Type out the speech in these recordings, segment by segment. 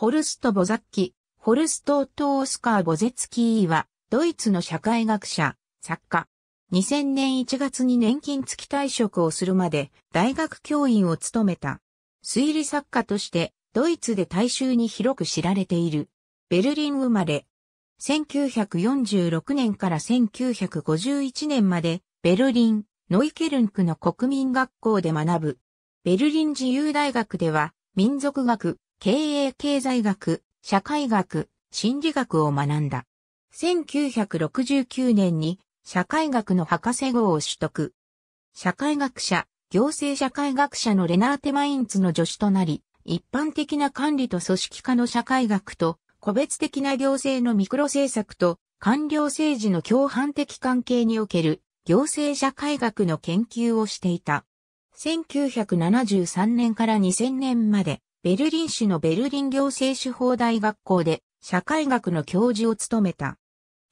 ホルスト・ボザッキ、ホルスト・トースカー・ボゼツキーは、ドイツの社会学者、作家。2000年1月に年金付き退職をするまで大学教員を務めた。推理作家としてドイツで大衆に広く知られている。ベルリン生まれ。1946年から1951年までベルリン、ノイケルンクの国民学校で学ぶ。ベルリン自由大学では民族学、経営経済学、社会学、心理学を学んだ。1969年に社会学の博士号を取得。社会学者、行政社会学者のレナーテ・マインツの助手となり、一般的な管理と組織化の社会学と、個別的な行政のミクロ政策と、官僚政治の共犯的関係における行政社会学の研究をしていた。1973年から2000年までベルリン市のベルリン行政手法大学校で社会学の教授を務めた。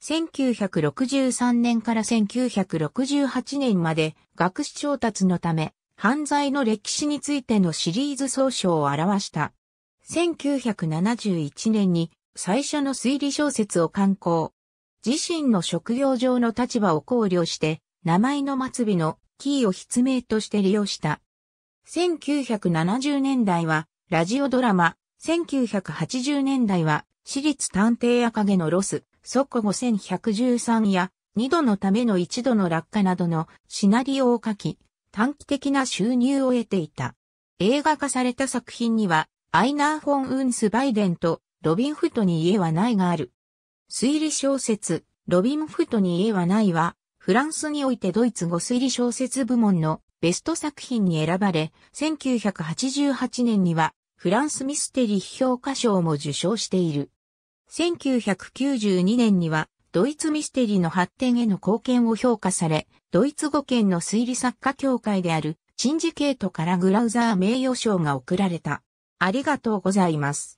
1963年から1968年まで学士調達のため犯罪の歴史についてのシリーズ総称を表した。1971年に最初の推理小説を刊行。自身の職業上の立場を考慮して名前の末尾のキーを筆名として利用した。1970年代はラジオドラマ、1980年代は、私立探偵赤毛のロス、即5113や、二度のための一度の落下などのシナリオを書き、短期的な収入を得ていた。映画化された作品には、アイナー・フォン・ウンス・バイデンと、ロビン・フトに家はないがある。推理小説、ロビン・フトに家はないは、フランスにおいてドイツ語推理小説部門のベスト作品に選ばれ、1988年にはフランスミステリー評価賞も受賞している。1992年には、ドイツミステリーの発展への貢献を評価され、ドイツ語圏の推理作家協会である、チンジケートからグラウザー名誉賞が贈られた。ありがとうございます。